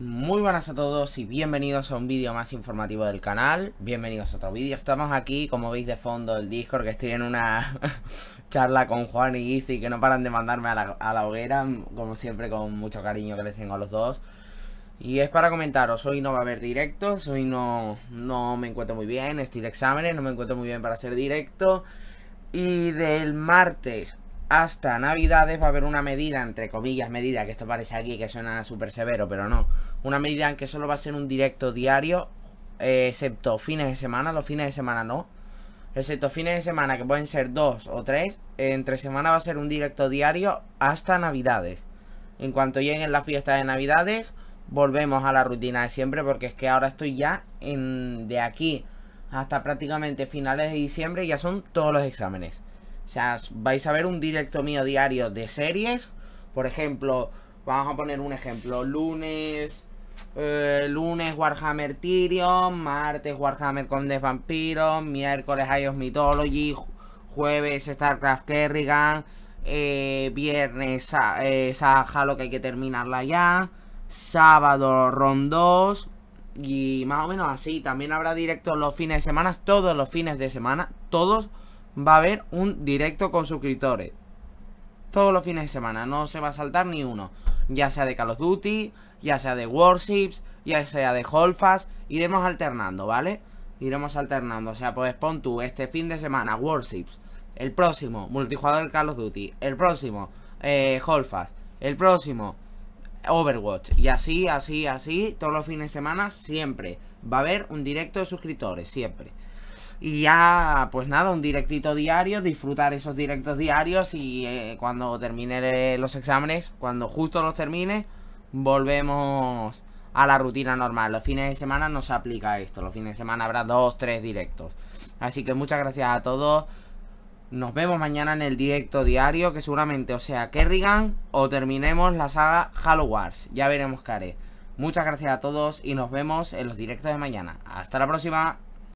Muy buenas a todos y bienvenidos a un vídeo más informativo del canal Bienvenidos a otro vídeo, estamos aquí, como veis de fondo el Discord Que estoy en una charla con Juan y Izzy que no paran de mandarme a la, hoguera Como siempre con mucho cariño que les tengo a los dos Y es para comentaros, hoy no va a haber directos, hoy no, no me encuentro muy bien Estoy de exámenes, no me encuentro muy bien para hacer directo Y del martes hasta Navidades va a haber una medida, entre comillas, medida, que esto parece aquí que suena súper severo, pero no. Una medida en que solo va a ser un directo diario, eh, excepto fines de semana, los fines de semana no. Excepto fines de semana, que pueden ser dos o tres, entre semana va a ser un directo diario hasta Navidades. En cuanto lleguen las fiestas de Navidades, volvemos a la rutina de siempre, porque es que ahora estoy ya en, de aquí hasta prácticamente finales de diciembre, ya son todos los exámenes. O sea, vais a ver un directo mío diario de series. Por ejemplo, vamos a poner un ejemplo. Lunes, eh, lunes Warhammer Tyrion, martes Warhammer Condes Vampiros, miércoles Ios Mythology, jueves Starcraft Kerrigan, eh, viernes eh, Halo que hay que terminarla ya, sábado Rondos y más o menos así. También habrá directos los fines de semana, todos los fines de semana, todos va a haber un directo con suscriptores. Todos los fines de semana, no se va a saltar ni uno. Ya sea de Call of Duty, ya sea de Warships, ya sea de Fast iremos alternando, ¿vale? Iremos alternando, o sea, pues pon tú este fin de semana Warships, el próximo multijugador Call of Duty, el próximo eh, Fast el próximo Overwatch y así, así, así, todos los fines de semana siempre va a haber un directo de suscriptores, siempre. Y ya, pues nada, un directito diario, disfrutar esos directos diarios y eh, cuando termine los exámenes, cuando justo los termine, volvemos a la rutina normal. Los fines de semana no se aplica esto, los fines de semana habrá dos, tres directos. Así que muchas gracias a todos. Nos vemos mañana en el directo diario, que seguramente o sea Kerrigan o terminemos la saga Halo Wars. Ya veremos qué Muchas gracias a todos y nos vemos en los directos de mañana. Hasta la próxima.